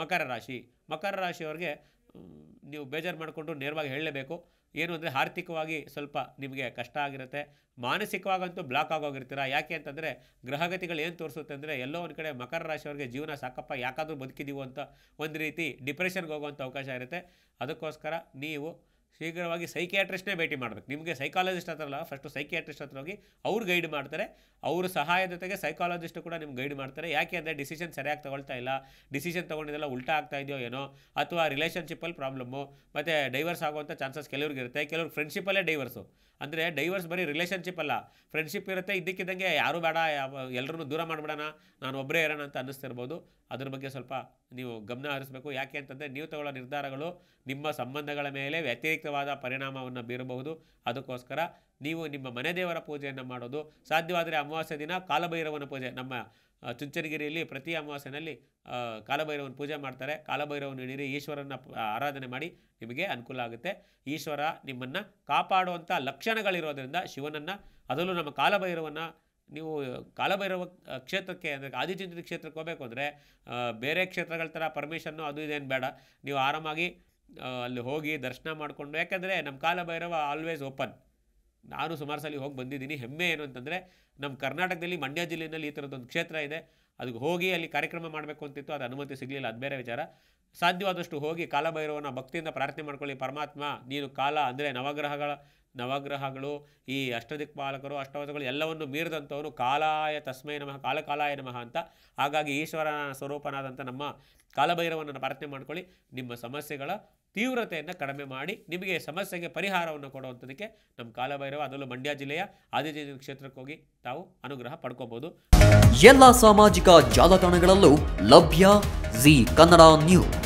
ಮಕರ ರಾಶಿ ಮಕರ ರಾಶಿಯವ್ರಿಗೆ ನೀವು ಬೇಜಾರು ಮಾಡಿಕೊಂಡು ನೇರವಾಗಿ ಹೇಳಲೇಬೇಕು ಏನು ಅಂದರೆ ಆರ್ಥಿಕವಾಗಿ ಸ್ವಲ್ಪ ನಿಮಗೆ ಕಷ್ಟ ಆಗಿರುತ್ತೆ ಮಾನಸಿಕವಾಗಂತೂ ಬ್ಲಾಕ್ ಆಗೋಗಿರ್ತೀರ ಯಾಕೆ ಅಂತಂದರೆ ಗ್ರಹಗತಿಗಳು ಏನು ತೋರಿಸುತ್ತೆ ಅಂದರೆ ಎಲ್ಲೋ ಒಂದು ಕಡೆ ಮಕರ ರಾಶಿಯವ್ರಿಗೆ ಜೀವನ ಸಾಕಪ್ಪ ಯಾಕಾದರೂ ಬದುಕಿದ್ದೀವೋ ಅಂತ ಒಂದು ರೀತಿ ಡಿಪ್ರೆಷನ್ಗೆ ಹೋಗುವಂಥ ಅವಕಾಶ ಇರುತ್ತೆ ಅದಕ್ಕೋಸ್ಕರ ನೀವು ಶೀಘ್ರವಾಗಿ ಸೈಕಿಯಾಟ್ರಿಸ್ಟ್ನೇ ಭೇಟಿ ಮಾಡಬೇಕು ನಿಮಗೆ ಸೈಕಾಲಜಿಸ್ಟ್ ಹತ್ರಲ್ಲ ಫಸ್ಟು ಸೈಕಿಯಾಟ್ರಿಸ್ಟ್ ಹತ್ರ ಹೋಗಿ ಅವ್ರು ಗೈಡ್ ಮಾಡ್ತಾರೆ ಅವರು ಸಹಾಯದ ಜೊತೆಗೆ ಸೈಕಾಲಜಿಸ್ಟ್ ಕೂಡ ನಿಮ್ಗೆ ಗೈಡ್ ಮಾಡ್ತಾರೆ ಯಾಕೆ ಅಂದರೆ ಡಿಸಿಷನ್ ಸರಿಯಾಗಿ ತೊಗೊಳ್ತಾ ಇಲ್ಲ ಡಿಸಿಷನ್ ತೊಗೊಂಡಿದ್ದೆಲ್ಲ ಉಲ್ಟಾ ಆಗ್ತಾ ಇದೆಯೋ ಏನೋ ಅಥವಾ ರಿಲೇಷನ್ಶಿಪ್ಪಲ್ಲಿ ಪ್ರಾಬ್ಲಮ್ಮು ಮತ್ತು ಡೈವರ್ಸ್ ಆಗುವಂಥ ಚಾನ್ಸಸ್ ಕೆಲವ್ರಿಗೆ ಇರುತ್ತೆ ಕೆಲವ್ರು ಫ್ರೆಂಡ್ಶಿಪ್ಪಲ್ಲೇ ಡೈವರ್ಸು ಅಂದರೆ ಡೈವರ್ಸ್ ಬರೀ ರಿಲೇಷನ್ಶಿಪ್ ಅಲ್ಲ ಫ್ರೆಂಡ್ಶಿಪ್ ಇರುತ್ತೆ ಇದ್ದಕ್ಕಿದ್ದಂಗೆ ಯಾರೂ ಬೇಡ ಎಲ್ಲರೂ ದೂರ ಮಾಡಿಬಿಡೋಣ ನಾನು ಒಬ್ಬರೇ ಇರೋಣ ಅಂತ ಅನ್ನಿಸ್ತಿರ್ಬೋದು ಅದ್ರ ಬಗ್ಗೆ ಸ್ವಲ್ಪ ನೀವು ಗಮನ ಹರಿಸಬೇಕು ಯಾಕೆ ಅಂತಂದರೆ ನೀವು ತಗೊಳ್ಳೋ ನಿರ್ಧಾರಗಳು ನಿಮ್ಮ ಸಂಬಂಧಗಳ ಮೇಲೆ ವ್ಯತಿ ವ್ಯತಿರಿಕ್ತವಾದ ಪರಿಣಾಮವನ್ನು ಬೀರಬಹುದು ಅದಕ್ಕೋಸ್ಕರ ನೀವು ನಿಮ್ಮ ಮನೆ ದೇವರ ಪೂಜೆಯನ್ನು ಮಾಡೋದು ಸಾಧ್ಯವಾದರೆ ಅಮಾವಾಸ್ಯ ದಿನ ಕಾಲಭೈರವನ ಪೂಜೆ ನಮ್ಮ ಚುಂಚನಗಿರಿಯಲ್ಲಿ ಪ್ರತಿ ಅಮಾವಾಸ್ಯನಲ್ಲಿ ಕಾಲಭೈರವನ ಪೂಜೆ ಮಾಡ್ತಾರೆ ಕಾಲಭೈರವನ ಹಿಡೀರಿ ಈಶ್ವರನ ಆರಾಧನೆ ಮಾಡಿ ನಿಮಗೆ ಅನುಕೂಲ ಆಗುತ್ತೆ ಈಶ್ವರ ನಿಮ್ಮನ್ನು ಕಾಪಾಡುವಂಥ ಲಕ್ಷಣಗಳಿರೋದರಿಂದ ಶಿವನನ್ನು ಅದರಲ್ಲೂ ನಮ್ಮ ಕಾಲಭೈರವನ್ನು ನೀವು ಕಾಲಭೈರವ ಕ್ಷೇತ್ರಕ್ಕೆ ಅಂದರೆ ಆದಿಚಿಂತನ ಕ್ಷೇತ್ರಕ್ಕೆ ಹೋಗಬೇಕು ಅಂದರೆ ಬೇರೆ ಕ್ಷೇತ್ರಗಳ ಥರ ಪರ್ಮಿಷನ್ನು ಅದು ಇದೇನು ಬೇಡ ನೀವು ಆರಾಮಾಗಿ ಅಲ್ಲಿ ಹೋಗಿ ದರ್ಶನ ಮಾಡಿಕೊಂಡು ಯಾಕಂದರೆ ನಮ್ಮ ಕಾಲಭೈರವ ಆಲ್ವೇಸ್ ಓಪನ್ ನಾನು ಸುಮಾರು ಸಲ ಹೋಗಿ ಬಂದಿದ್ದೀನಿ ಹೆಮ್ಮೆ ಏನು ಅಂತಂದರೆ ನಮ್ಮ ಕರ್ನಾಟಕದಲ್ಲಿ ಮಂಡ್ಯ ಜಿಲ್ಲೆಯಲ್ಲಿ ಈ ಥರದ್ದೊಂದು ಕ್ಷೇತ್ರ ಇದೆ ಅದಕ್ಕೆ ಹೋಗಿ ಅಲ್ಲಿ ಕಾರ್ಯಕ್ರಮ ಮಾಡಬೇಕು ಅಂತಿತ್ತು ಅದು ಅನುಮತಿ ಸಿಗಲಿಲ್ಲ ಅದು ಬೇರೆ ವಿಚಾರ ಸಾಧ್ಯವಾದಷ್ಟು ಹೋಗಿ ಕಾಲಭೈರವನ ಭಕ್ತಿಯಿಂದ ಪ್ರಾರ್ಥನೆ ಮಾಡ್ಕೊಳ್ಳಿ ಪರಮಾತ್ಮ ನೀನು ಕಾಲ ಅಂದರೆ ನವಗ್ರಹಗಳ ನವಗ್ರಹಗಳು ಈ ಅಷ್ಟದಿಕ್ಪಾಲಕರು ಅಷ್ಟವತಗಳು ಎಲ್ಲವನ್ನು ಮೀರಿದಂಥವರು ಕಾಲಾಯ ತಸ್ಮೈ ನಮಃ ಕಾಲಕಾಲಾಯ ನಮಃ ಅಂತ ಹಾಗಾಗಿ ಈಶ್ವರನ ಸ್ವರೂಪನಾದಂಥ ನಮ್ಮ ಕಾಲಭೈರವನ್ನು ಪ್ರಾರ್ಥನೆ ಮಾಡ್ಕೊಳ್ಳಿ ನಿಮ್ಮ ಸಮಸ್ಯೆಗಳ ತೀವ್ರತೆಯನ್ನು ಕಡಿಮೆ ಮಾಡಿ ನಿಮಗೆ ಸಮಸ್ಯೆಗೆ ಪರಿಹಾರವನ್ನು ಕೊಡುವಂಥದಕ್ಕೆ ನಮ್ಮ ಕಾಲಭೈರವ ಅದರಲ್ಲೂ ಮಂಡ್ಯ ಜಿಲ್ಲೆಯ ಆದಿಜೀವಿ ಕ್ಷೇತ್ರಕ್ಕೆ ಹೋಗಿ ತಾವು ಅನುಗ್ರಹ ಪಡ್ಕೋಬಹುದು ಎಲ್ಲ ಸಾಮಾಜಿಕ ಜಾಲತಾಣಗಳಲ್ಲೂ ಲಭ್ಯ ಜಿ ಕನ್ನಡ ನ್ಯೂಸ್